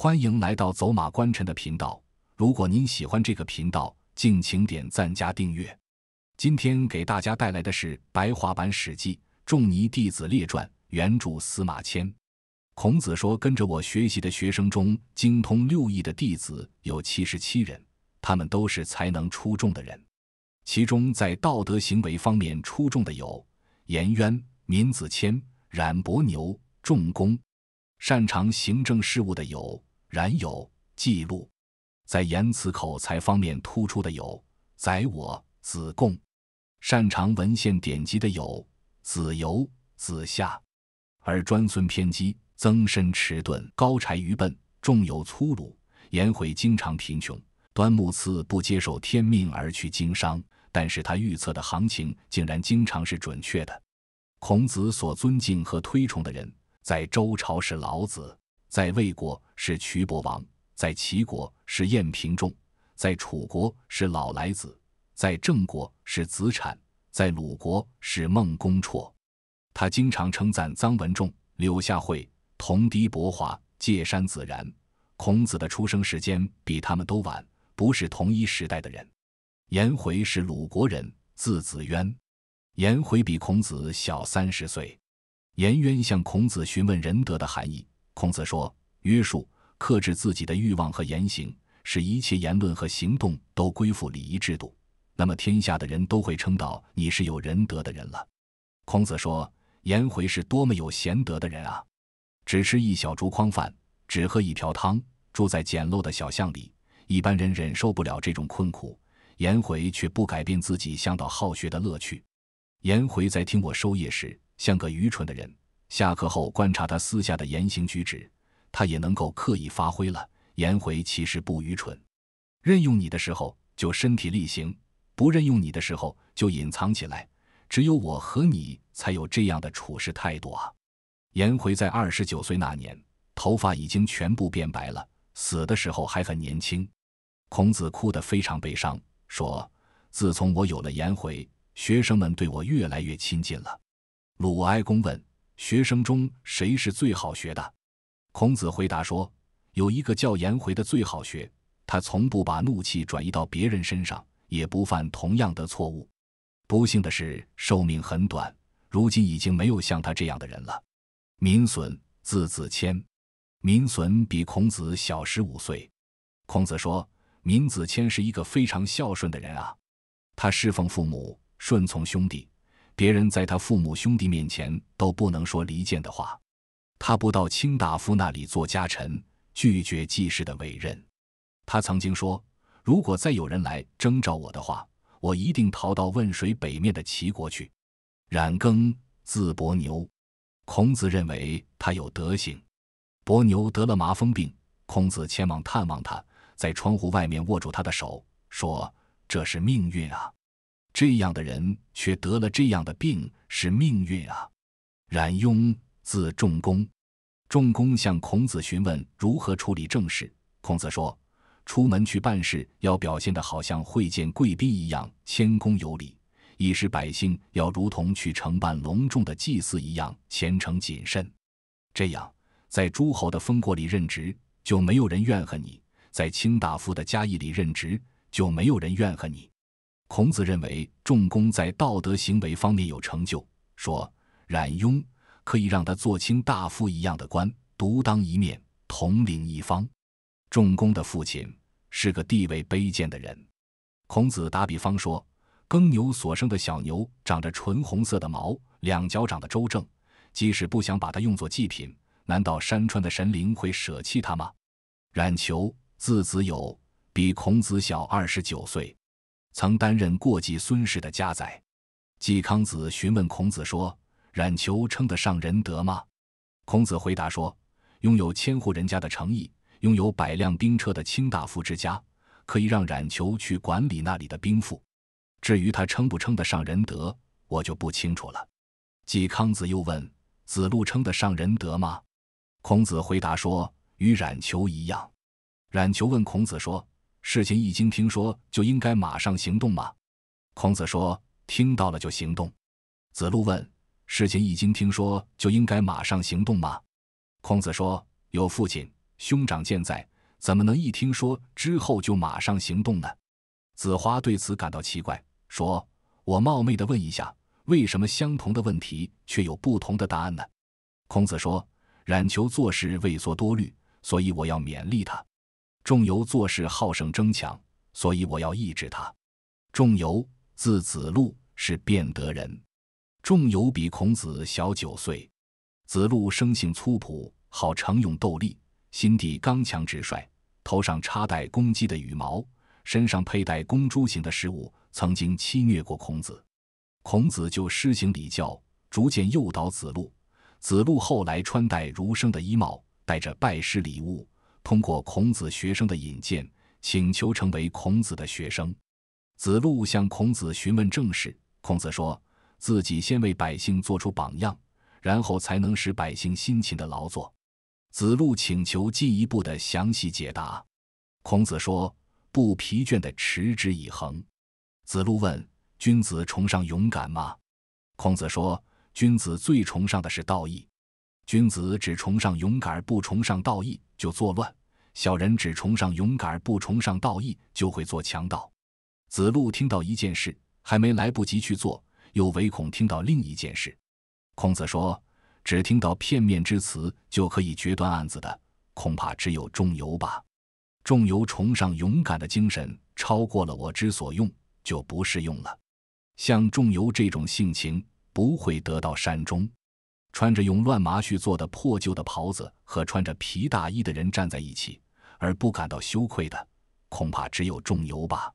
欢迎来到走马观尘的频道。如果您喜欢这个频道，敬请点赞加订阅。今天给大家带来的是白话版《史记·仲尼弟子列传》，原著司马迁。孔子说：“跟着我学习的学生中，精通六艺的弟子有七十七人，他们都是才能出众的人。其中，在道德行为方面出众的有颜渊、闵子骞、冉伯牛、仲弓；擅长行政事务的有。”然有、记录，在言辞口才方面突出的有宰我、子贡；擅长文献典籍的有子游、子夏；而专孙偏激、曾参迟钝、高柴愚笨、重有粗鲁、颜回经常贫穷、端木赐不接受天命而去经商，但是他预测的行情竟然经常是准确的。孔子所尊敬和推崇的人，在周朝是老子。在魏国是渠伯王，在齐国是晏平仲，在楚国是老莱子，在郑国是子产，在鲁国是孟公绰。他经常称赞臧文仲、柳下惠、同狄伯华、介山子然。孔子的出生时间比他们都晚，不是同一时代的人。颜回是鲁国人，字子渊。颜回比孔子小三十岁。颜渊向孔子询问仁德的含义。孔子说：“约束、克制自己的欲望和言行，使一切言论和行动都归附礼仪制度，那么天下的人都会称道你是有仁德的人了。”孔子说：“颜回是多么有贤德的人啊！只吃一小竹筐饭，只喝一瓢汤，住在简陋的小巷里，一般人忍受不了这种困苦，颜回却不改变自己向导好学的乐趣。颜回在听我授业时，像个愚蠢的人。”下课后观察他私下的言行举止，他也能够刻意发挥了。颜回其实不愚蠢，任用你的时候就身体力行，不任用你的时候就隐藏起来。只有我和你才有这样的处事态度啊！颜回在二十九岁那年，头发已经全部变白了，死的时候还很年轻。孔子哭得非常悲伤，说：“自从我有了颜回，学生们对我越来越亲近了。”鲁哀公问。学生中谁是最好学的？孔子回答说：“有一个叫颜回的最好学，他从不把怒气转移到别人身上，也不犯同样的错误。不幸的是，寿命很短，如今已经没有像他这样的人了。”民损，字子谦。民损比孔子小十五岁。孔子说：“民子谦是一个非常孝顺的人啊，他侍奉父母，顺从兄弟。”别人在他父母兄弟面前都不能说离间的话，他不到卿大夫那里做家臣，拒绝季氏的委任。他曾经说：“如果再有人来征召我的话，我一定逃到汶水北面的齐国去。”冉耕字伯牛，孔子认为他有德行。伯牛得了麻风病，孔子前往探望他，在窗户外面握住他的手，说：“这是命运啊。”这样的人却得了这样的病，是命运啊！冉雍字仲弓，仲弓向孔子询问如何处理政事。孔子说：“出门去办事，要表现的好像会见贵宾一样谦恭有礼；以是百姓要如同去承办隆重的祭祀一样虔诚谨慎。这样，在诸侯的封国里任职，就没有人怨恨你；在卿大夫的家邑里任职，就没有人怨恨你。”孔子认为仲弓在道德行为方面有成就，说冉雍可以让他做卿大夫一样的官，独当一面，统领一方。仲弓的父亲是个地位卑贱的人。孔子打比方说，耕牛所生的小牛长着纯红色的毛，两脚长的周正，即使不想把它用作祭品，难道山川的神灵会舍弃它吗？冉求，字子有，比孔子小二十九岁。曾担任过继孙氏的家宰，季康子询问孔子说：“冉求称得上仁德吗？”孔子回答说：“拥有千户人家的诚意，拥有百辆兵车的卿大夫之家，可以让冉求去管理那里的兵赋。至于他称不称得上仁德，我就不清楚了。”季康子又问：“子路称得上仁德吗？”孔子回答说：“与冉求一样。”冉求问孔子说。事情一经听说，就应该马上行动吗？孔子说：“听到了就行动。”子路问：“事情一经听说，就应该马上行动吗？”孔子说：“有父亲、兄长健在，怎么能一听说之后就马上行动呢？”子华对此感到奇怪，说：“我冒昧的问一下，为什么相同的问题却有不同的答案呢？”孔子说：“冉求做事畏缩多虑，所以我要勉励他。”仲由做事好胜争强，所以我要抑制他。仲由字子路，是卞德人。仲由比孔子小九岁。子路生性粗朴，好逞勇斗力，心地刚强直率，头上插带公鸡的羽毛，身上佩戴公猪形的饰物，曾经欺虐过孔子。孔子就施行礼教，逐渐诱导子路。子路后来穿戴儒生的衣帽，带着拜师礼物。通过孔子学生的引荐，请求成为孔子的学生。子路向孔子询问政事，孔子说：“自己先为百姓做出榜样，然后才能使百姓辛勤的劳作。”子路请求进一步的详细解答。孔子说：“不疲倦的持之以恒。”子路问：“君子崇尚勇敢吗？”孔子说：“君子最崇尚的是道义。君子只崇尚勇敢，不崇尚道义就作乱。”小人只崇尚勇敢，不崇尚道义，就会做强盗。子路听到一件事，还没来不及去做，又唯恐听到另一件事。孔子说：“只听到片面之词就可以决断案子的，恐怕只有仲由吧。仲由崇尚勇敢的精神超过了我之所用，就不适用了。像仲由这种性情，不会得到善终。穿着用乱麻絮做的破旧的袍子和穿着皮大衣的人站在一起。”而不感到羞愧的，恐怕只有仲由吧。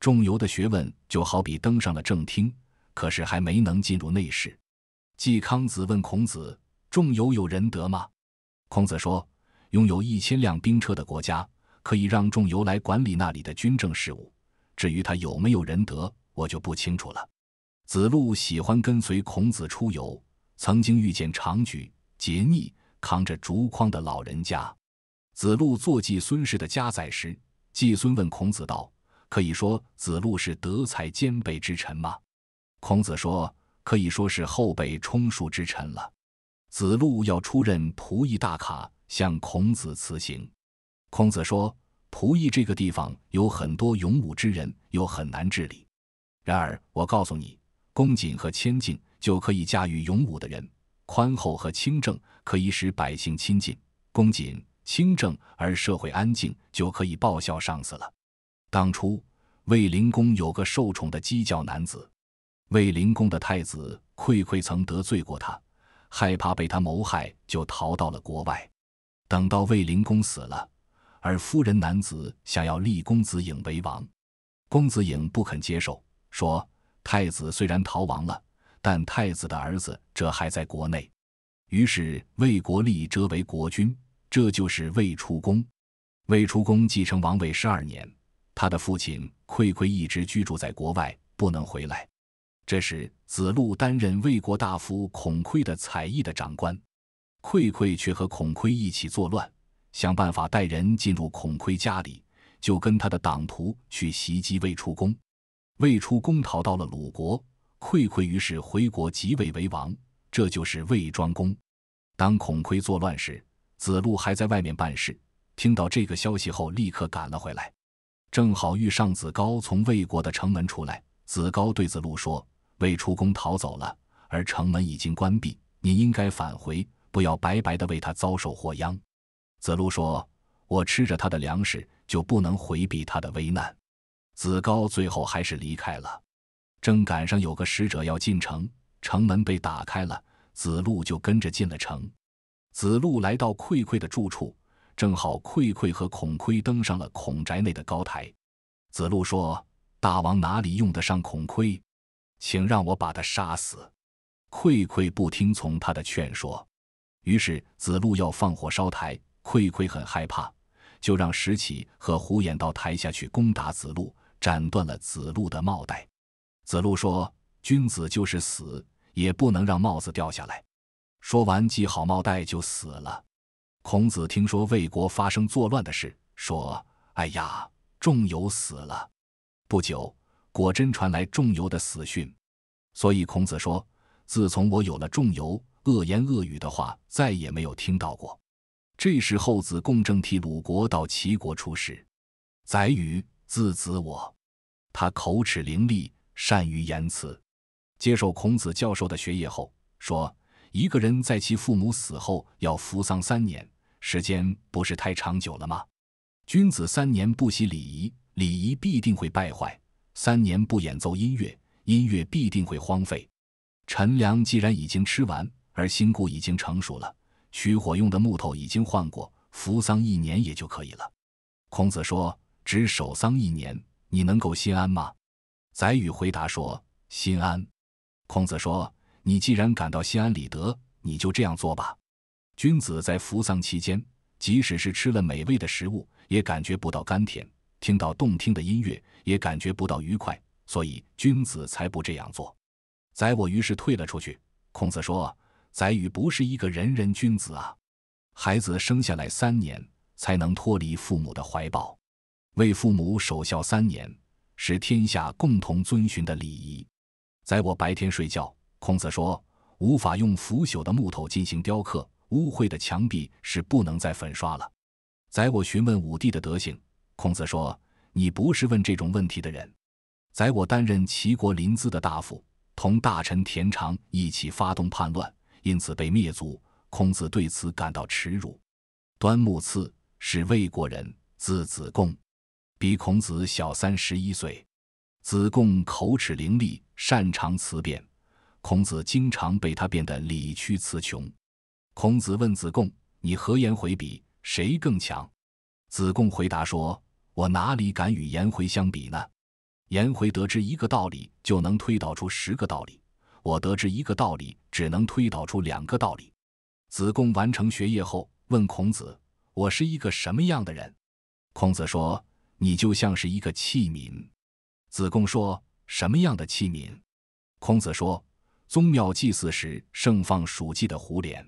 仲由的学问就好比登上了正厅，可是还没能进入内室。季康子问孔子：“仲由有仁德吗？”孔子说：“拥有一千辆兵车的国家，可以让仲由来管理那里的军政事务。至于他有没有仁德，我就不清楚了。”子路喜欢跟随孔子出游，曾经遇见长举、劫逆、扛着竹筐的老人家。子路坐祭孙氏的家宰时，季孙问孔子道：“可以说子路是德才兼备之臣吗？”孔子说：“可以说是后辈充数之臣了。”子路要出任仆役大卡，向孔子辞行。孔子说：“仆役这个地方有很多勇武之人，又很难治理。然而我告诉你，恭谨和谦敬就可以驾驭勇武的人，宽厚和清正可以使百姓亲近。恭谨。”清正而社会安静，就可以报效上司了。当初，卫灵公有个受宠的鸡叫男子，卫灵公的太子愧愧曾得罪过他，害怕被他谋害，就逃到了国外。等到卫灵公死了，而夫人男子想要立公子颖为王，公子颖不肯接受，说太子虽然逃亡了，但太子的儿子这还在国内。于是，卫国立哲为国君。这就是魏出公，魏出公继承王位十二年，他的父亲溃溃一直居住在国外，不能回来。这时，子路担任魏国大夫孔亏的采邑的长官，溃溃却和孔亏一起作乱，想办法带人进入孔亏家里，就跟他的党徒去袭击魏出公。魏出公逃到了鲁国，溃溃于是回国即位为王，这就是魏庄公。当孔亏作乱时，子路还在外面办事，听到这个消息后，立刻赶了回来，正好遇上子高从魏国的城门出来。子高对子路说：“魏出公逃走了，而城门已经关闭，你应该返回，不要白白的为他遭受祸殃。”子路说：“我吃着他的粮食，就不能回避他的危难。”子高最后还是离开了。正赶上有个使者要进城，城门被打开了，子路就跟着进了城。子路来到溃溃的住处，正好溃溃和孔亏登上了孔宅内的高台。子路说：“大王哪里用得上孔亏？请让我把他杀死。”溃溃不听从他的劝说，于是子路要放火烧台。溃溃很害怕，就让石起和胡衍到台下去攻打子路，斩断了子路的帽带。子路说：“君子就是死，也不能让帽子掉下来。”说完，系好帽带就死了。孔子听说魏国发生作乱的事，说：“哎呀，仲由死了。”不久，果真传来仲由的死讯。所以孔子说：“自从我有了仲由，恶言恶语的话再也没有听到过。”这时后子贡正替鲁国到齐国出使。宰予字子我，他口齿伶俐，善于言辞。接受孔子教授的学业后，说。一个人在其父母死后要服丧三年，时间不是太长久了吗？君子三年不习礼仪，礼仪必定会败坏；三年不演奏音乐，音乐必定会荒废。陈良既然已经吃完，而新故已经成熟了，取火用的木头已经换过，服丧一年也就可以了。孔子说：“只守丧一年，你能够心安吗？”宰予回答说：“心安。”孔子说。你既然感到心安理得，你就这样做吧。君子在服丧期间，即使是吃了美味的食物，也感觉不到甘甜；听到动听的音乐，也感觉不到愉快。所以，君子才不这样做。宰我于是退了出去。孔子说：“宰予不是一个人人君子啊。孩子生下来三年才能脱离父母的怀抱，为父母守孝三年，是天下共同遵循的礼仪。在我白天睡觉。”孔子说：“无法用腐朽的木头进行雕刻，污秽的墙壁是不能再粉刷了。”宰我询问武帝的德行，孔子说：“你不是问这种问题的人。”宰我担任齐国临淄的大夫，同大臣田常一起发动叛乱，因此被灭族。孔子对此感到耻辱。端木赐是魏国人，字子贡，比孔子小三十一岁。子贡口齿伶俐，擅长辞辩。孔子经常被他变得理屈词穷。孔子问子贡：“你和颜回比，谁更强？”子贡回答说：“我哪里敢与颜回相比呢？颜回得知一个道理就能推导出十个道理，我得知一个道理只能推导出两个道理。”子贡完成学业后问孔子：“我是一个什么样的人？”孔子说：“你就像是一个器皿。”子贡说：“什么样的器皿？”孔子说。宗庙祭祀时盛放属祭的胡莲。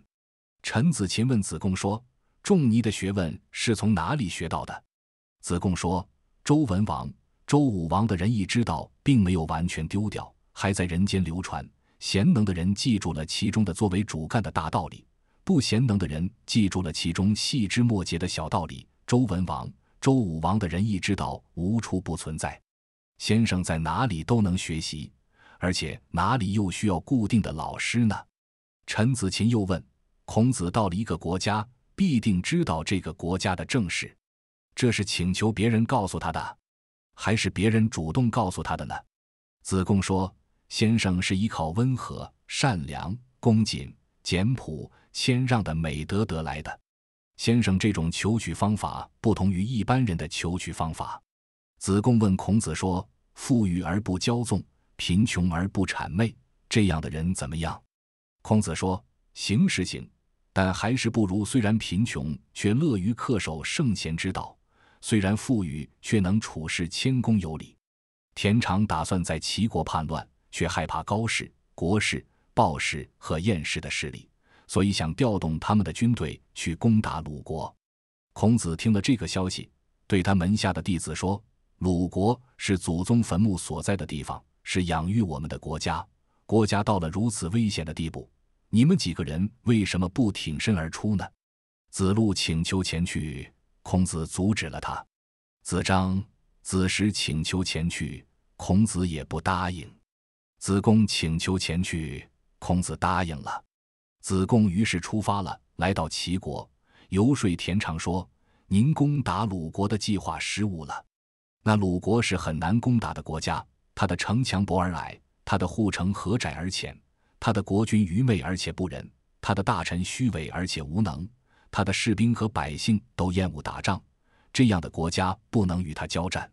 陈子琴问子贡说：“仲尼的学问是从哪里学到的？”子贡说：“周文王、周武王的仁义之道并没有完全丢掉，还在人间流传。贤能的人记住了其中的作为主干的大道理，不贤能的人记住了其中细枝末节的小道理。周文王、周武王的仁义之道无处不存在，先生在哪里都能学习。”而且哪里又需要固定的老师呢？陈子琴又问：“孔子到了一个国家，必定知道这个国家的政事，这是请求别人告诉他的，还是别人主动告诉他的呢？”子贡说：“先生是依靠温和、善良、恭谨、简朴、谦让的美德得来的。先生这种求取方法不同于一般人的求取方法。”子贡问孔子说：“富裕而不骄纵。”贫穷而不谄媚，这样的人怎么样？孔子说：“行是行，但还是不如。虽然贫穷，却乐于恪守圣贤之道；虽然富裕，却能处事谦恭有礼。”田常打算在齐国叛乱，却害怕高氏、国氏、鲍氏和燕氏的势力，所以想调动他们的军队去攻打鲁国。孔子听了这个消息，对他门下的弟子说：“鲁国是祖宗坟墓所在的地方。”是养育我们的国家，国家到了如此危险的地步，你们几个人为什么不挺身而出呢？子路请求前去，孔子阻止了他。子张、子时请求前去，孔子也不答应。子贡请求前去，孔子答应了。子贡于是出发了，来到齐国游说田常说：“您攻打鲁国的计划失误了，那鲁国是很难攻打的国家。”他的城墙薄而矮，他的护城河窄而浅，他的国君愚昧而且不仁，他的大臣虚伪而且无能，他的士兵和百姓都厌恶打仗。这样的国家不能与他交战，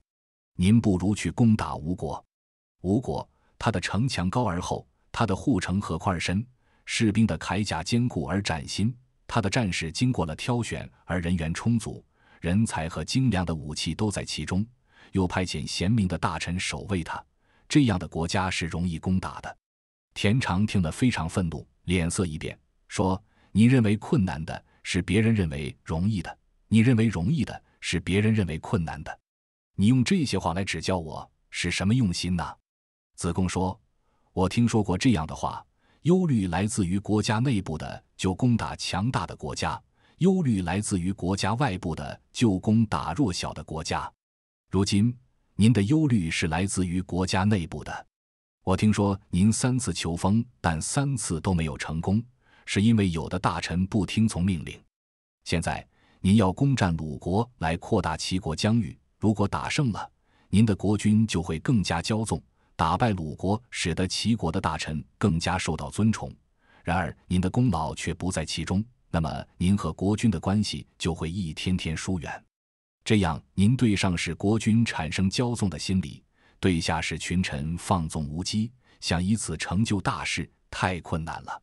您不如去攻打吴国。吴国，他的城墙高而后，他的护城河宽而深，士兵的铠甲坚固而崭新，他的战士经过了挑选而人员充足，人才和精良的武器都在其中，又派遣贤明的大臣守卫他。这样的国家是容易攻打的。田常听了非常愤怒，脸色一变，说：“你认为困难的是别人认为容易的，你认为容易的是别人认为困难的。你用这些话来指教我，是什么用心呢？”子贡说：“我听说过这样的话，忧虑来自于国家内部的就攻打强大的国家，忧虑来自于国家外部的就攻打弱小的国家。如今。”您的忧虑是来自于国家内部的。我听说您三次求封，但三次都没有成功，是因为有的大臣不听从命令。现在您要攻占鲁国来扩大齐国疆域，如果打胜了，您的国君就会更加骄纵；打败鲁国，使得齐国的大臣更加受到尊崇。然而您的功劳却不在其中，那么您和国君的关系就会一天天疏远。这样，您对上是国君产生骄纵的心理，对下是群臣放纵无羁，想以此成就大事，太困难了。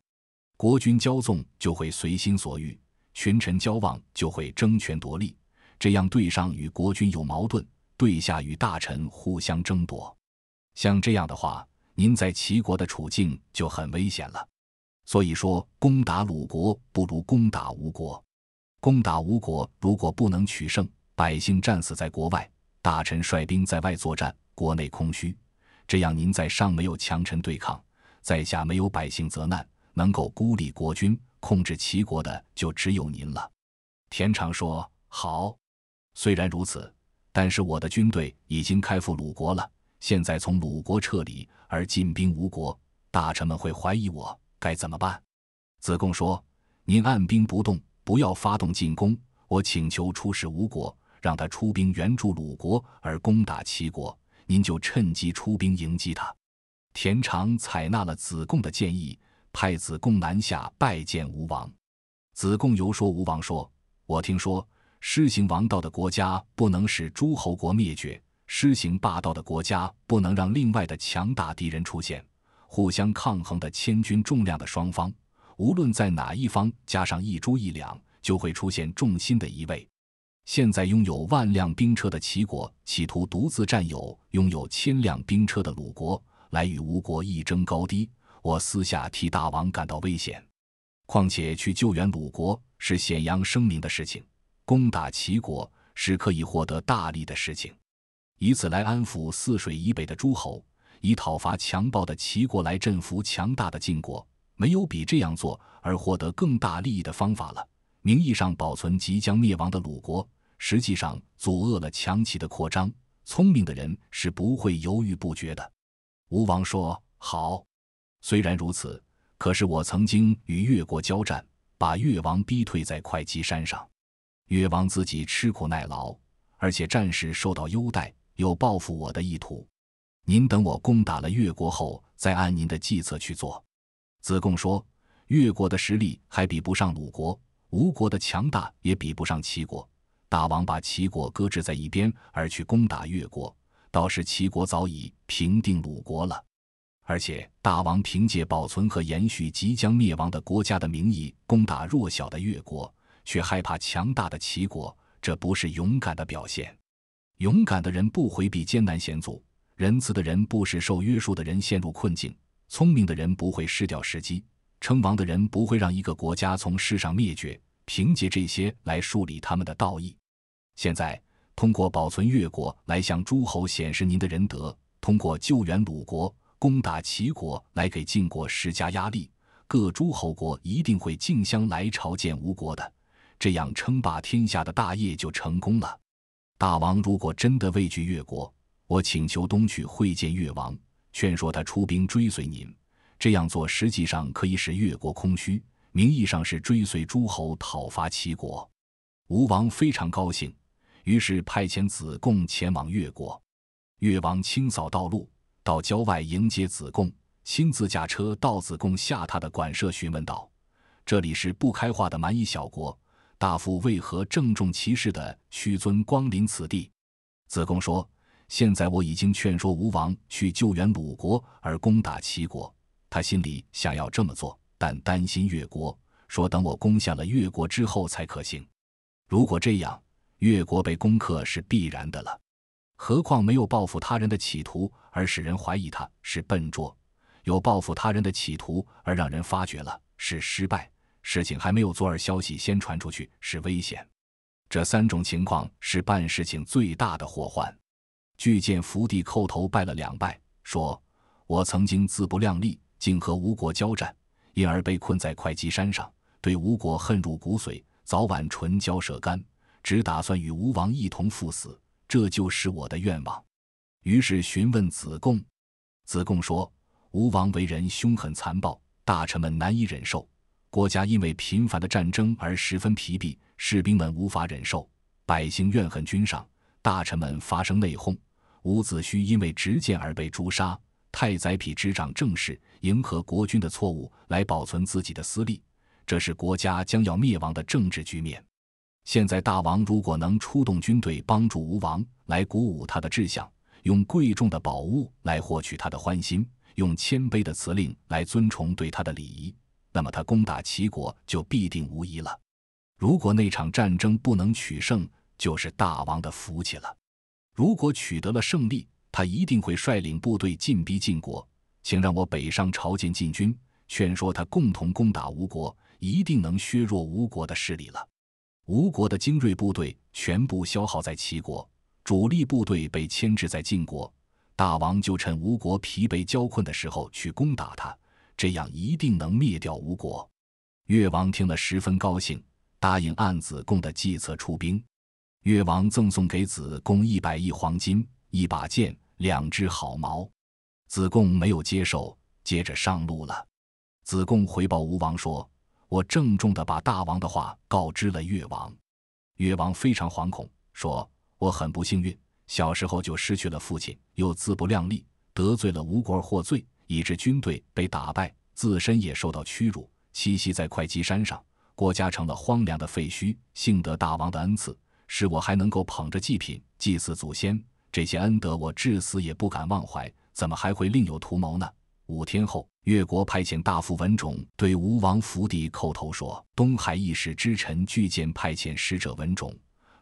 国君骄纵就会随心所欲，群臣交往就会争权夺利。这样，对上与国君有矛盾，对下与大臣互相争夺。像这样的话，您在齐国的处境就很危险了。所以说，攻打鲁国不如攻打吴国。攻打吴国如果不能取胜，百姓战死在国外，大臣率兵在外作战，国内空虚。这样，您在上没有强臣对抗，在下没有百姓责难，能够孤立国君、控制齐国的就只有您了。田常说：“好。”虽然如此，但是我的军队已经开赴鲁国了，现在从鲁国撤离而进兵吴国，大臣们会怀疑我，该怎么办？子贡说：“您按兵不动，不要发动进攻。我请求出使吴国。”让他出兵援助鲁国，而攻打齐国，您就趁机出兵迎击他。田常采纳了子贡的建议，派子贡南下拜见吴王。子贡游说吴王说：“我听说施行王道的国家不能使诸侯国灭绝，施行霸道的国家不能让另外的强大敌人出现。互相抗衡的千钧重量的双方，无论在哪一方加上一株一两，就会出现重心的移位。”现在拥有万辆兵车的齐国，企图独自占有拥有千辆兵车的鲁国，来与吴国一争高低。我私下替大王感到危险。况且去救援鲁国是显扬声名的事情，攻打齐国是可以获得大利的事情。以此来安抚泗水以北的诸侯，以讨伐强暴的齐国来镇服强大的晋国，没有比这样做而获得更大利益的方法了。名义上保存即将灭亡的鲁国，实际上阻遏了强齐的扩张。聪明的人是不会犹豫不决的。吴王说：“好，虽然如此，可是我曾经与越国交战，把越王逼退在会稽山上。越王自己吃苦耐劳，而且战士受到优待，有报复我的意图。您等我攻打了越国后，再按您的计策去做。”子贡说：“越国的实力还比不上鲁国。”吴国的强大也比不上齐国，大王把齐国搁置在一边而去攻打越国，倒是齐国早已平定鲁国了。而且大王凭借保存和延续即将灭亡的国家的名义攻打弱小的越国，却害怕强大的齐国，这不是勇敢的表现。勇敢的人不回避艰难险阻，仁慈的人不使受约束的人陷入困境，聪明的人不会失掉时机。称王的人不会让一个国家从世上灭绝，凭借这些来树立他们的道义。现在通过保存越国来向诸侯显示您的仁德，通过救援鲁国、攻打齐国来给晋国施加压力，各诸侯国一定会竞相来朝见吴国的。这样称霸天下的大业就成功了。大王如果真的畏惧越国，我请求东去会见越王，劝说他出兵追随您。这样做实际上可以使越国空虚，名义上是追随诸侯讨伐齐国。吴王非常高兴，于是派遣子贡前往越国。越王清扫道路，到郊外迎接子贡，亲自驾车到子贡下榻的馆舍，询问道：“这里是不开化的蛮夷小国，大夫为何郑重其事的屈尊光临此地？”子贡说：“现在我已经劝说吴王去救援鲁国，而攻打齐国。”他心里想要这么做，但担心越国，说等我攻下了越国之后才可行。如果这样，越国被攻克是必然的了。何况没有报复他人的企图而使人怀疑他是笨拙，有报复他人的企图而让人发觉了是失败。事情还没有做而消息先传出去是危险。这三种情况是办事情最大的祸患。巨剑伏地叩头拜了两拜，说：“我曾经自不量力。”竟和吴国交战，因而被困在会稽山上，对吴国恨入骨髓，早晚唇焦舌干，只打算与吴王一同赴死，这就是我的愿望。于是询问子贡，子贡说：“吴王为人凶狠残暴，大臣们难以忍受，国家因为频繁的战争而十分疲惫，士兵们无法忍受，百姓怨恨君上，大臣们发生内讧，伍子胥因为执剑而被诛杀。”太宰匹执掌政事，迎合国君的错误来保存自己的私利，这是国家将要灭亡的政治局面。现在大王如果能出动军队帮助吴王，来鼓舞他的志向，用贵重的宝物来获取他的欢心，用谦卑的辞令来尊崇对他的礼仪，那么他攻打齐国就必定无疑了。如果那场战争不能取胜，就是大王的福气了；如果取得了胜利，他一定会率领部队进逼晋国，请让我北上朝见晋军，劝说他共同攻打吴国，一定能削弱吴国的势力了。吴国的精锐部队全部消耗在齐国，主力部队被牵制在晋国，大王就趁吴国疲惫交困的时候去攻打他，这样一定能灭掉吴国。越王听了十分高兴，答应按子贡的计策出兵。越王赠送给子贡一百亿黄金。一把剑，两只好矛，子贡没有接受，接着上路了。子贡回报吴王说：“我郑重地把大王的话告知了越王。”越王非常惶恐，说：“我很不幸运，小时候就失去了父亲，又自不量力，得罪了吴国获罪，以致军队被打败，自身也受到屈辱，栖息在会稽山上，国家成了荒凉的废墟。幸得大王的恩赐，使我还能够捧着祭品祭祀祖先。”这些恩德，我至死也不敢忘怀，怎么还会另有图谋呢？五天后，越国派遣大夫文种对吴王府邸叩头说：“东海一时之臣拒见派遣使者文种，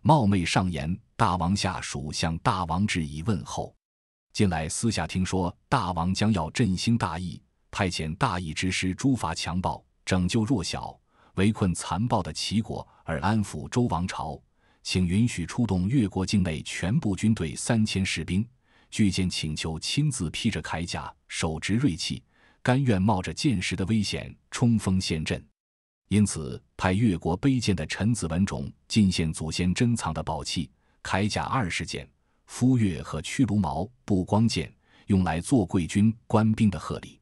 冒昧上言，大王下属向大王致以问候。近来私下听说，大王将要振兴大义，派遣大义之师诛伐强暴，拯救弱小，围困残暴的齐国，而安抚周王朝。”请允许出动越国境内全部军队三千士兵。巨剑请求亲自披着铠甲，手执锐器，甘愿冒着箭矢的危险冲锋陷阵。因此，派越国卑贱的臣子文种进献祖先珍藏的宝器、铠甲二十件、夫钺和屈卢毛布光剑，用来做贵军官兵的贺礼。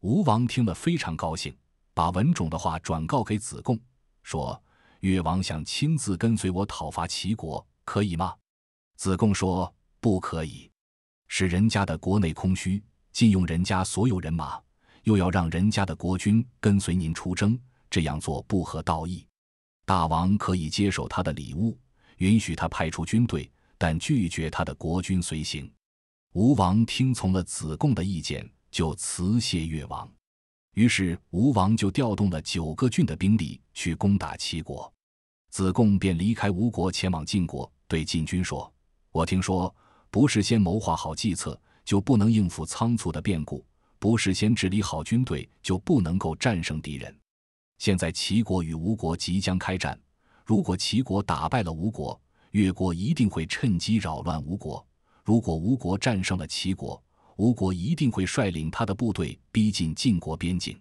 吴王听了非常高兴，把文种的话转告给子贡，说。越王想亲自跟随我讨伐齐国，可以吗？子贡说：“不可以，是人家的国内空虚，禁用人家所有人马，又要让人家的国君跟随您出征，这样做不合道义。大王可以接受他的礼物，允许他派出军队，但拒绝他的国君随行。”吴王听从了子贡的意见，就辞谢越王。于是吴王就调动了九个郡的兵力去攻打齐国。子贡便离开吴国，前往晋国，对晋军说：“我听说，不是先谋划好计策，就不能应付仓促的变故；不是先治理好军队，就不能够战胜敌人。现在齐国与吴国即将开战，如果齐国打败了吴国，越国一定会趁机扰乱吴国；如果吴国战胜了齐国，吴国一定会率领他的部队逼近晋国边境。”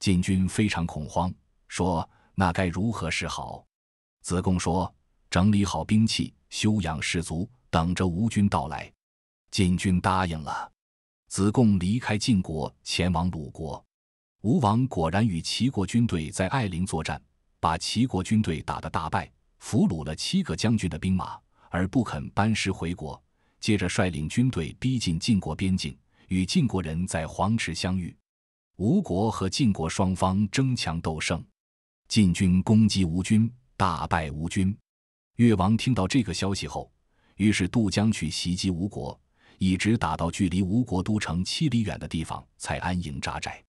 晋军非常恐慌，说：“那该如何是好？”子贡说：“整理好兵器，休养士卒，等着吴军到来。”晋军答应了。子贡离开晋国，前往鲁国。吴王果然与齐国军队在艾陵作战，把齐国军队打得大败，俘虏了七个将军的兵马，而不肯班师回国。接着率领军队逼近晋国边境，与晋国人在黄池相遇。吴国和晋国双方争强斗胜，晋军攻击吴军。大败吴军，越王听到这个消息后，于是渡江去袭击吴国，一直打到距离吴国都城七里远的地方才安营扎寨。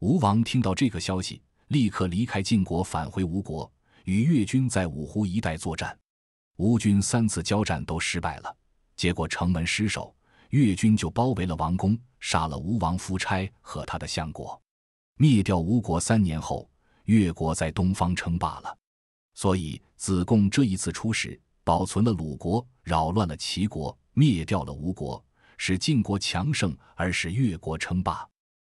吴王听到这个消息，立刻离开晋国返回吴国，与越军在五湖一带作战。吴军三次交战都失败了，结果城门失守，越军就包围了王宫，杀了吴王夫差和他的相国，灭掉吴国。三年后，越国在东方称霸了。所以，子贡这一次出使，保存了鲁国，扰乱了齐国，灭掉了吴国，使晋国强盛，而使越国称霸。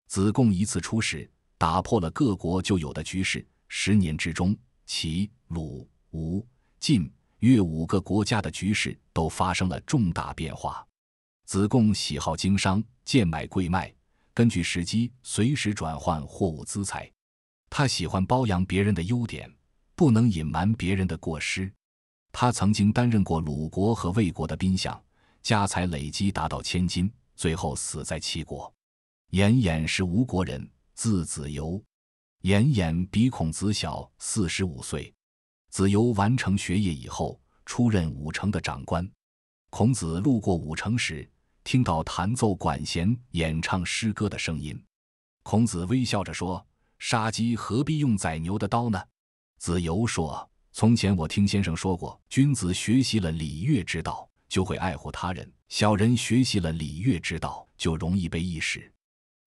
子贡一次出使，打破了各国就有的局势。十年之中，齐、鲁、吴、晋、越五个国家的局势都发生了重大变化。子贡喜好经商，贱买贵卖，根据时机随时转换货物资财。他喜欢包养别人的优点。不能隐瞒别人的过失。他曾经担任过鲁国和魏国的宾相，家财累积达到千金，最后死在齐国。颜偃是吴国人，字子由。颜偃比孔子小四十五岁。子由完成学业以后，出任武城的长官。孔子路过武城时，听到弹奏管弦、演唱诗歌的声音。孔子微笑着说：“杀鸡何必用宰牛的刀呢？”子游说：“从前我听先生说过，君子学习了礼乐之道，就会爱护他人；小人学习了礼乐之道，就容易被役识。”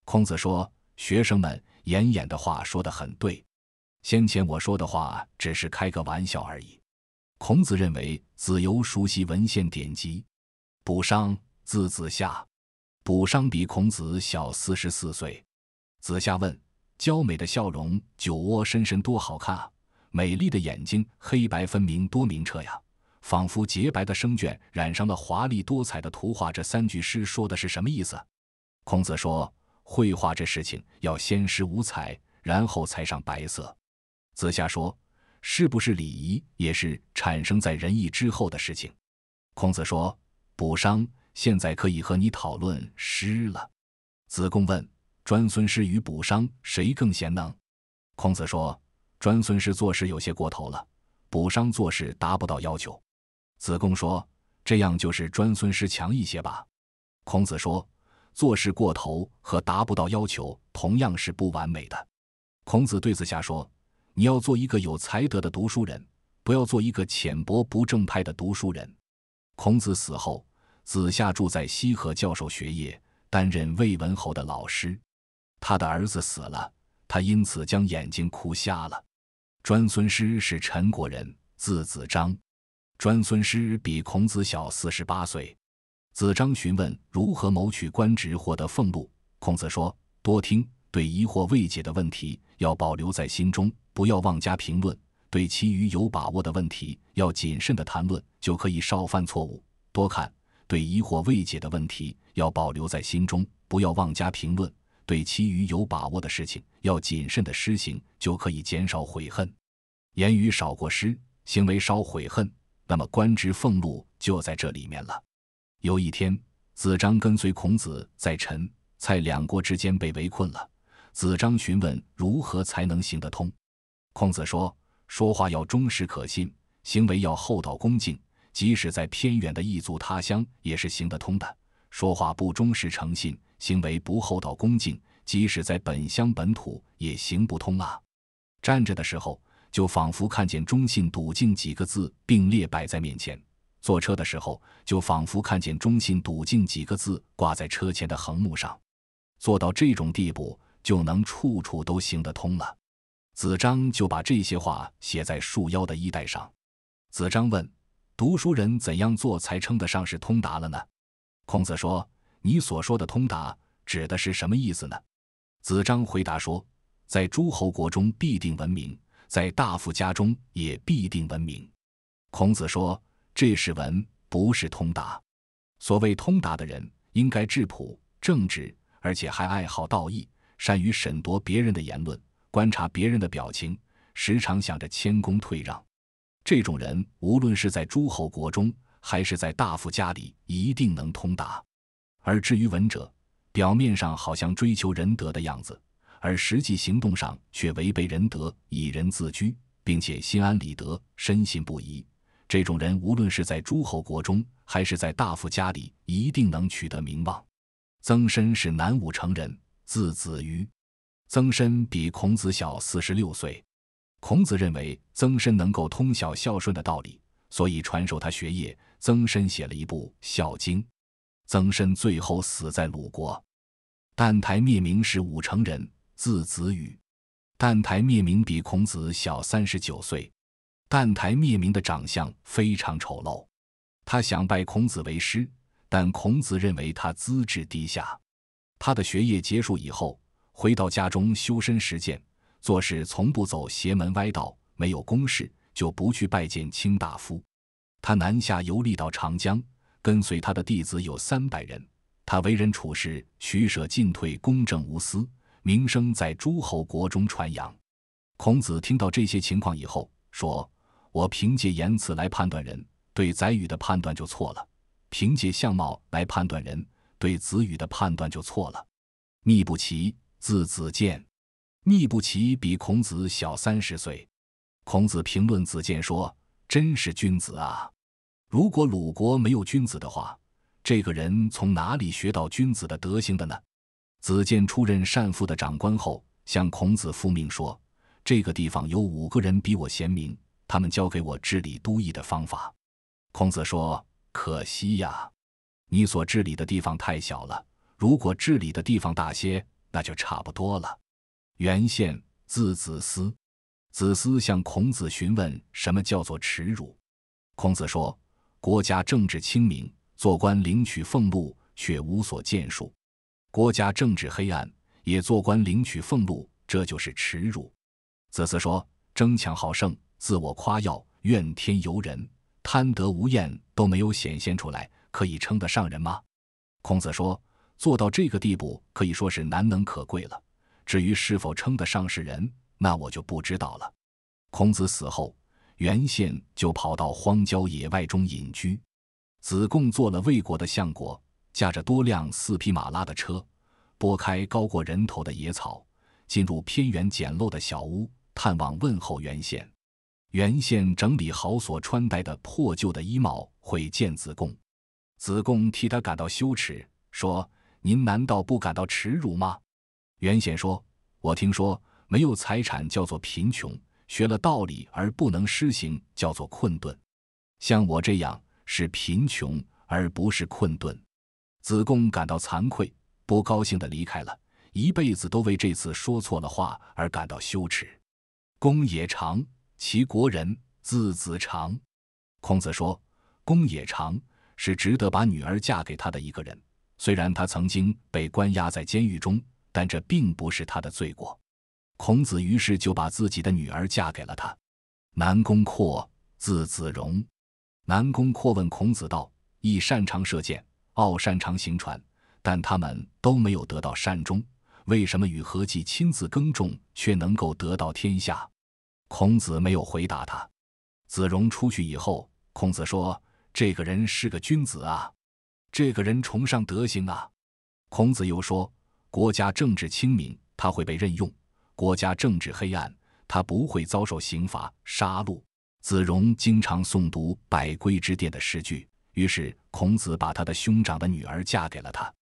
孔子说：“学生们，言偃的话说得很对。先前我说的话只是开个玩笑而已。”孔子认为子游熟悉文献典籍。卜商，字子夏，卜商比孔子小四十四岁。子夏问：“娇美的笑容，酒窝深深，多好看啊！”美丽的眼睛，黑白分明，多明澈呀！仿佛洁白的生绢染上了华丽多彩的图画。这三句诗说的是什么意思？孔子说：“绘画这事情要先施五彩，然后才上白色。”子夏说：“是不是礼仪也是产生在仁义之后的事情？”孔子说：“补商现在可以和你讨论诗了。”子贡问：“专孙师与卜商谁更贤能？”孔子说。专孙师做事有些过头了，补伤做事达不到要求。子贡说：“这样就是专孙师强一些吧？”孔子说：“做事过头和达不到要求同样是不完美的。”孔子对子夏说：“你要做一个有才德的读书人，不要做一个浅薄不正派的读书人。”孔子死后，子夏住在西河教授学业，担任魏文侯的老师。他的儿子死了，他因此将眼睛哭瞎了。专孙师是陈国人，字子张。专孙师比孔子小四十八岁。子张询问如何谋取官职获得俸禄，孔子说：多听，对疑惑未解的问题要保留在心中，不要妄加评论；对其余有把握的问题要谨慎的谈论，就可以少犯错误。多看，对疑惑未解的问题要保留在心中，不要妄加评论。对其余有把握的事情，要谨慎的施行，就可以减少悔恨。言语少过失，行为少悔恨，那么官职俸禄就在这里面了。有一天，子张跟随孔子在陈、蔡两国之间被围困了，子张询问如何才能行得通。孔子说：说话要忠实可信，行为要厚道恭敬，即使在偏远的异族他乡也是行得通的。说话不忠实诚信。行为不厚道，恭敬即使在本乡本土也行不通啊！站着的时候，就仿佛看见“忠信笃敬”几个字并列摆在面前；坐车的时候，就仿佛看见“忠信笃敬”几个字挂在车前的横木上。做到这种地步，就能处处都行得通了。子张就把这些话写在束腰的衣带上。子张问：“读书人怎样做才称得上是通达了呢？”孔子说。你所说的“通达”指的是什么意思呢？子张回答说：“在诸侯国中必定闻名，在大夫家中也必定闻名。”孔子说：“这是文，不是通达。所谓通达的人，应该质朴正直，而且还爱好道义，善于审夺别人的言论，观察别人的表情，时常想着谦恭退让。这种人，无论是在诸侯国中，还是在大夫家里，一定能通达。”而至于文者，表面上好像追求仁德的样子，而实际行动上却违背仁德，以仁自居，并且心安理得，深信不疑。这种人无论是在诸侯国中，还是在大夫家里，一定能取得名望。曾参是南武城人，字子瑜。曾参比孔子小四十六岁。孔子认为曾参能够通晓孝顺的道理，所以传授他学业。曾参写了一部《孝经》。曾参最后死在鲁国。澹台灭明是武城人，字子羽。澹台灭明比孔子小三十九岁。澹台灭明的长相非常丑陋，他想拜孔子为师，但孔子认为他资质低下。他的学业结束以后，回到家中修身实践，做事从不走邪门歪道，没有公事就不去拜见卿大夫。他南下游历到长江。跟随他的弟子有三百人，他为人处事、取舍进退公正无私，名声在诸侯国中传扬。孔子听到这些情况以后，说：“我凭借言辞来判断人，对宰予的判断就错了；凭借相貌来判断人，对子羽的判断就错了。”宓不齐，字子建。宓不齐比孔子小三十岁。孔子评论子建说：“真是君子啊。”如果鲁国没有君子的话，这个人从哪里学到君子的德行的呢？子建出任单父的长官后，向孔子复命说：“这个地方有五个人比我贤明，他们教给我治理都邑的方法。”孔子说：“可惜呀，你所治理的地方太小了。如果治理的地方大些，那就差不多了。”原宪字子思，子思向孔子询问什么叫做耻辱，孔子说。国家政治清明，做官领取俸禄却无所建树；国家政治黑暗，也做官领取俸禄，这就是耻辱。子思说：争强好胜、自我夸耀、怨天尤人、贪得无厌都没有显现出来，可以称得上人吗？孔子说：做到这个地步可以说是难能可贵了。至于是否称得上是人，那我就不知道了。孔子死后。原宪就跑到荒郊野外中隐居。子贡做了魏国的相国，驾着多辆四匹马拉的车，拨开高过人头的野草，进入偏远简陋的小屋，探望问候原宪。原宪整理好所穿戴的破旧的衣帽，会见子贡。子贡替他感到羞耻，说：“您难道不感到耻辱吗？”原宪说：“我听说，没有财产叫做贫穷。”学了道理而不能施行，叫做困顿。像我这样是贫穷，而不是困顿。子贡感到惭愧，不高兴地离开了，一辈子都为这次说错了话而感到羞耻。公也长，其国人，字子长。孔子说，公也长是值得把女儿嫁给他的一个人。虽然他曾经被关押在监狱中，但这并不是他的罪过。孔子于是就把自己的女儿嫁给了他，南宫阔字子荣。南宫阔问孔子道：“羿擅长射箭，傲擅长行船，但他们都没有得到善终，为什么与何忌亲自耕种却能够得到天下？”孔子没有回答他。子荣出去以后，孔子说：“这个人是个君子啊，这个人崇尚德行啊。”孔子又说：“国家政治清明，他会被任用。”国家政治黑暗，他不会遭受刑罚杀戮。子荣经常诵读《百龟之殿》的诗句，于是孔子把他的兄长的女儿嫁给了他。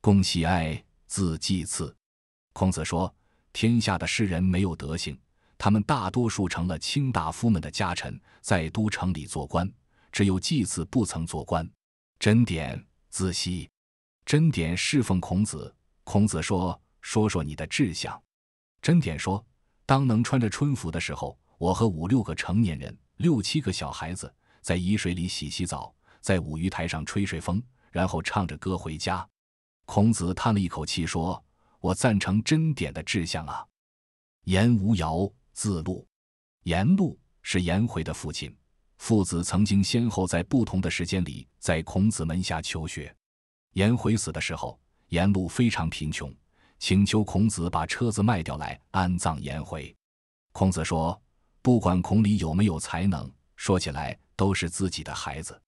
公喜爱，字季次。孔子说：“天下的诗人没有德行，他们大多数成了卿大夫们的家臣，在都城里做官。只有季次不曾做官。”真典，子息。真典侍奉孔子。孔子说：“说说你的志向。”真典说：“当能穿着春服的时候，我和五六个成年人、六七个小孩子在沂水里洗洗澡，在五鱼台上吹吹风，然后唱着歌回家。”孔子叹了一口气说：“我赞成真典的志向啊。”颜无尧，字路，颜路是颜回的父亲，父子曾经先后在不同的时间里在孔子门下求学。颜回死的时候，颜路非常贫穷。请求孔子把车子卖掉来安葬颜回。孔子说：“不管孔鲤有没有才能，说起来都是自己的孩子。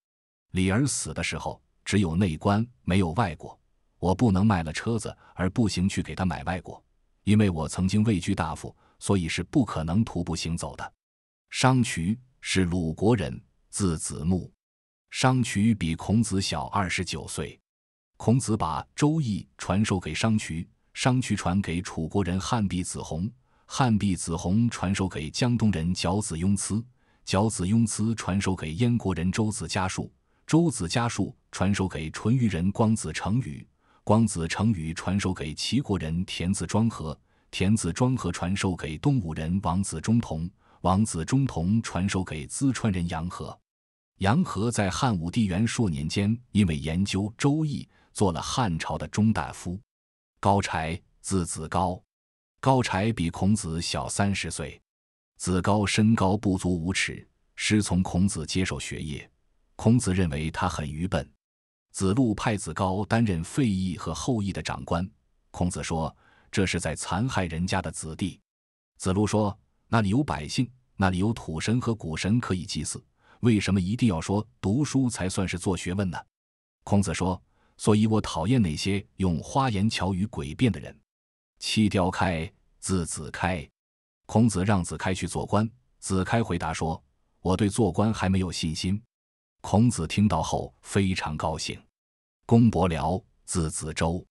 鲤儿死的时候，只有内棺，没有外国。我不能卖了车子而步行去给他买外国，因为我曾经位居大夫，所以是不可能徒步行走的。”商渠是鲁国人，字子木。商渠比孔子小二十九岁。孔子把《周易》传授给商渠，商渠传给楚国人汉璧子红，汉璧子红传授给江东人角子雍疵，角子雍疵传授给燕国人周子家树，周子家树传授给淳于人光子成宇，光子成宇传授给齐国人田子庄和，田子庄和传授给东武人王子中同，王子中同传授给淄川人杨和，杨和在汉武帝元朔年间，因为研究《周易》，做了汉朝的中大夫。高柴字子高，高柴比孔子小三十岁。子高身高不足五尺，师从孔子接受学业。孔子认为他很愚笨。子路派子高担任费邑和后邑的长官，孔子说这是在残害人家的子弟。子路说那里有百姓，那里有土神和谷神可以祭祀，为什么一定要说读书才算是做学问呢？孔子说。所以我讨厌那些用花言巧语诡辩的人。七雕开，字子开，孔子让子开去做官，子开回答说：“我对做官还没有信心。”孔子听到后非常高兴。公伯僚，字子周，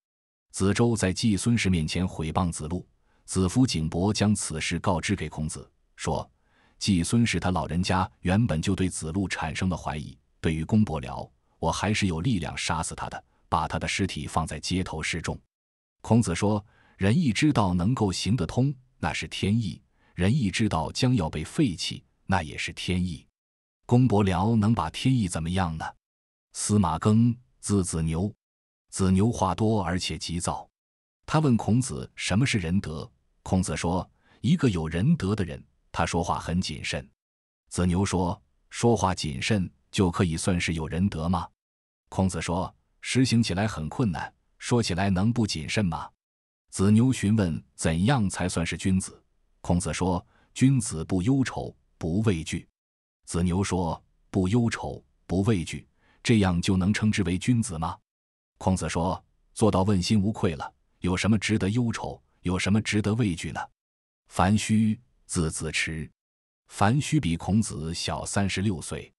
子周在季孙氏面前毁谤子路。子夫景伯将此事告知给孔子，说：“季孙氏他老人家原本就对子路产生了怀疑，对于公伯僚，我还是有力量杀死他的。”把他的尸体放在街头示众。孔子说：“仁义之道能够行得通，那是天意；仁义之道将要被废弃，那也是天意。公伯僚能把天意怎么样呢？”司马庚字子牛，子牛话多而且急躁。他问孔子：“什么是仁德？”孔子说：“一个有仁德的人，他说话很谨慎。”子牛说：“说话谨慎就可以算是有仁德吗？”孔子说。实行起来很困难，说起来能不谨慎吗？子牛询问怎样才算是君子。孔子说：君子不忧愁，不畏惧。子牛说：不忧愁，不畏惧，这样就能称之为君子吗？孔子说：做到问心无愧了，有什么值得忧愁，有什么值得畏惧呢？樊须字子迟，樊须比孔子小三十六岁，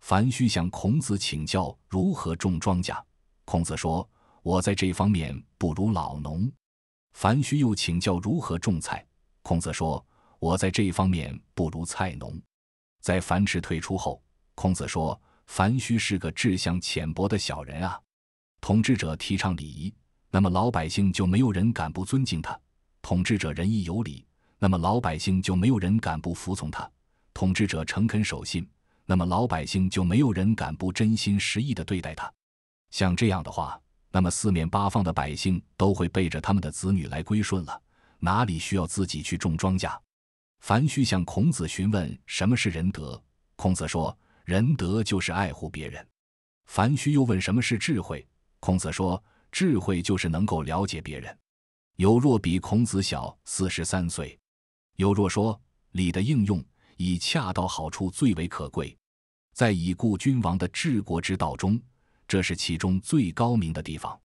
樊须向孔子请教如何种庄稼。孔子说：“我在这方面不如老农。”樊须又请教如何种菜。孔子说：“我在这方面不如菜农。”在樊迟退出后，孔子说：“樊须是个志向浅薄的小人啊！”统治者提倡礼仪，那么老百姓就没有人敢不尊敬他；统治者仁义有礼，那么老百姓就没有人敢不服从他；统治者诚恳守信，那么老百姓就没有人敢不真心实意的对待他。像这样的话，那么四面八方的百姓都会背着他们的子女来归顺了，哪里需要自己去种庄稼？樊须向孔子询问什么是仁德，孔子说仁德就是爱护别人。樊须又问什么是智慧，孔子说智慧就是能够了解别人。有若比孔子小四十三岁，有若说礼的应用以恰到好处最为可贵，在已故君王的治国之道中。这是其中最高明的地方，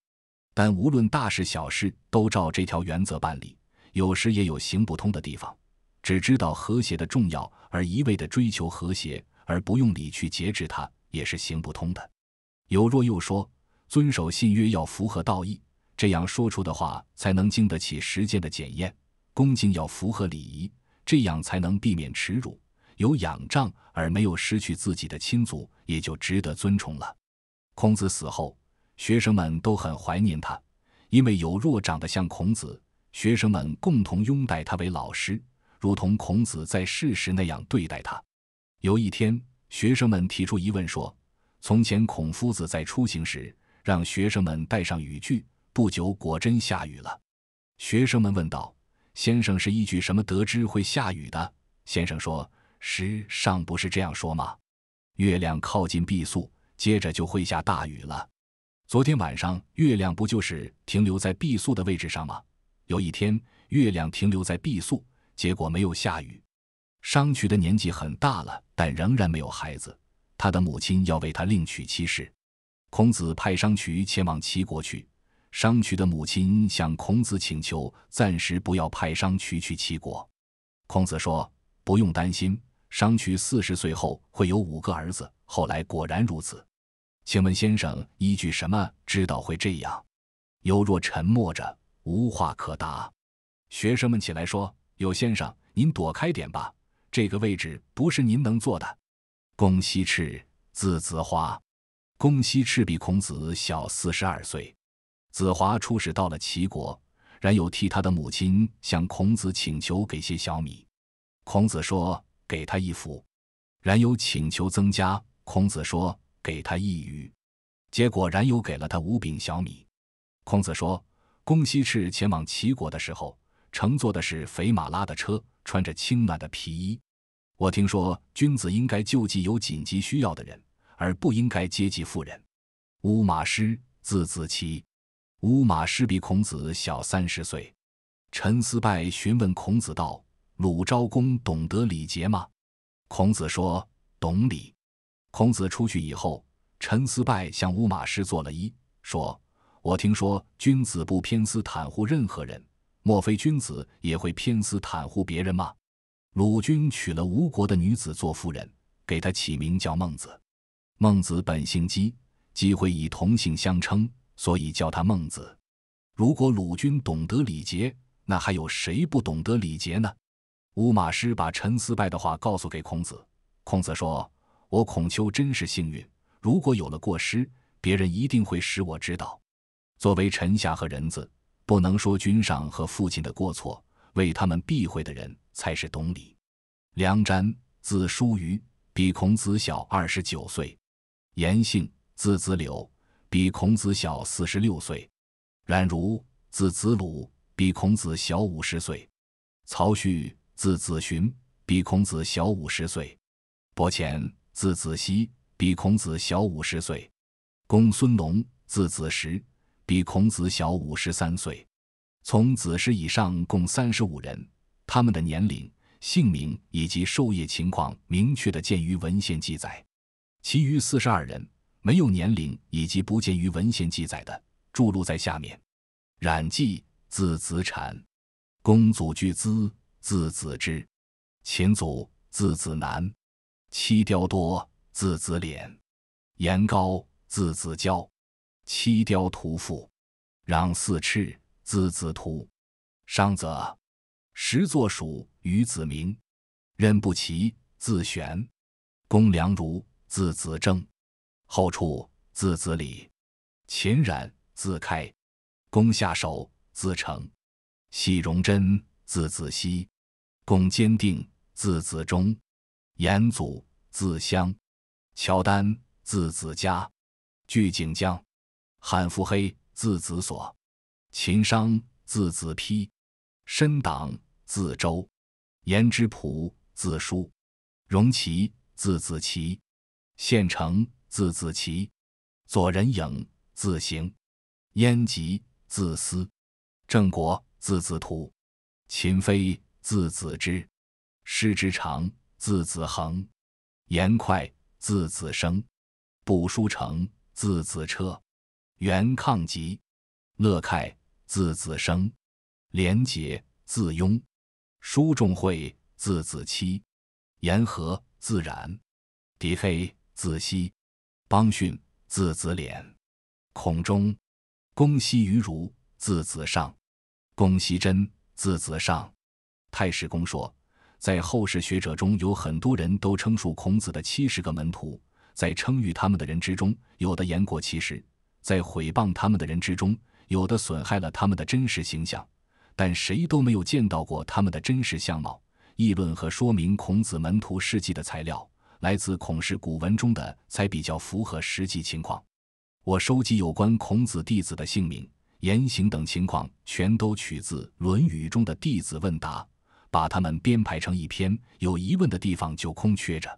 但无论大事小事都照这条原则办理。有时也有行不通的地方，只知道和谐的重要而一味的追求和谐，而不用理去节制它，也是行不通的。有若又说：遵守信约要符合道义，这样说出的话才能经得起时间的检验；恭敬要符合礼仪，这样才能避免耻辱。有仰仗而没有失去自己的亲族，也就值得尊崇了。孔子死后，学生们都很怀念他，因为有若长得像孔子，学生们共同拥戴他为老师，如同孔子在世时那样对待他。有一天，学生们提出疑问说：“从前孔夫子在出行时，让学生们带上雨具，不久果真下雨了。”学生们问道：“先生是依据什么得知会下雨的？”先生说：“诗上不是这样说吗？月亮靠近碧宿。”接着就会下大雨了。昨天晚上月亮不就是停留在避宿的位置上吗？有一天月亮停留在避宿，结果没有下雨。商渠的年纪很大了，但仍然没有孩子。他的母亲要为他另娶妻室。孔子派商渠前往齐国去。商渠的母亲向孔子请求暂时不要派商渠去齐国。孔子说：“不用担心，商渠四十岁后会有五个儿子。”后来果然如此，请问先生依据什么知道会这样？犹若沉默着，无话可答。学生们起来说：“有先生，您躲开点吧，这个位置不是您能坐的。”公西赤，字子华。公西赤比孔子小四十二岁。子华出使到了齐国，冉有替他的母亲向孔子请求给些小米。孔子说：“给他一幅，冉有请求增加。孔子说：“给他一鱼。”结果冉有给了他五柄小米。孔子说：“公西赤前往齐国的时候，乘坐的是肥马拉的车，穿着轻暖的皮衣。我听说，君子应该救济有紧急需要的人，而不应该接济富人。”乌马师字子期，乌马师比孔子小三十岁。陈思拜询问孔子道：“鲁昭公懂得礼节吗？”孔子说：“懂礼。”孔子出去以后，陈思拜向乌马师作了揖，说：“我听说君子不偏私袒护任何人，莫非君子也会偏私袒护别人吗？”鲁君娶了吴国的女子做夫人，给他起名叫孟子。孟子本姓姬，姬会以同姓相称，所以叫他孟子。如果鲁君懂得礼节，那还有谁不懂得礼节呢？乌马师把陈思拜的话告诉给孔子，孔子说。我孔丘真是幸运。如果有了过失，别人一定会使我知道。作为臣下和人子，不能说君上和父亲的过错，为他们避讳的人才是懂礼。梁瞻，字叔虞，比孔子小二十九岁；颜姓，字子柳，比孔子小四十六岁；冉茹字子鲁，比孔子小五十岁；曹旭，字子循，比孔子小五十岁；伯虔。字子熙，比孔子小五十岁；公孙龙字子时，比孔子小五十三岁。从子时以上共三十五人，他们的年龄、姓名以及授业情况明确的见于文献记载。其余四十二人没有年龄以及不见于文献记载的，著录在下面。冉季字子产，公祖句资，字子之，秦祖字子南。妻雕多，字子敛；颜高字子娇，妻雕屠父，让四赤字子屠。商泽，石作蜀，于子明；任不齐字玄；公良儒字子正；后处字子礼；秦冉字开；公下手字成；系荣贞字子熙；公坚定字子忠；颜祖。字相，乔丹，字子嘉，据景江，汉复黑，字子所，秦商，字子丕，申党，字周，颜之甫，字叔，荣齐，字子齐，县成，字子齐，左人影，字行，燕吉，字思，郑国，字子图；秦飞，字子之，师之长，字子恒。严快字子升，卜书成字子车，袁抗吉，乐凯，字子升，廉洁，字雍，书仲惠字子期，严和字然，狄黑字熙，邦训字子敛，孔忠，公西于如字子上，公西真字子上，太史公说。在后世学者中，有很多人都称述孔子的七十个门徒。在称誉他们的人之中，有的言过其实；在毁谤他们的人之中，有的损害了他们的真实形象。但谁都没有见到过他们的真实相貌。议论和说明孔子门徒事迹的材料，来自孔氏古文中的才比较符合实际情况。我收集有关孔子弟子的姓名、言行等情况，全都取自《论语》中的弟子问答。把它们编排成一篇，有疑问的地方就空缺着。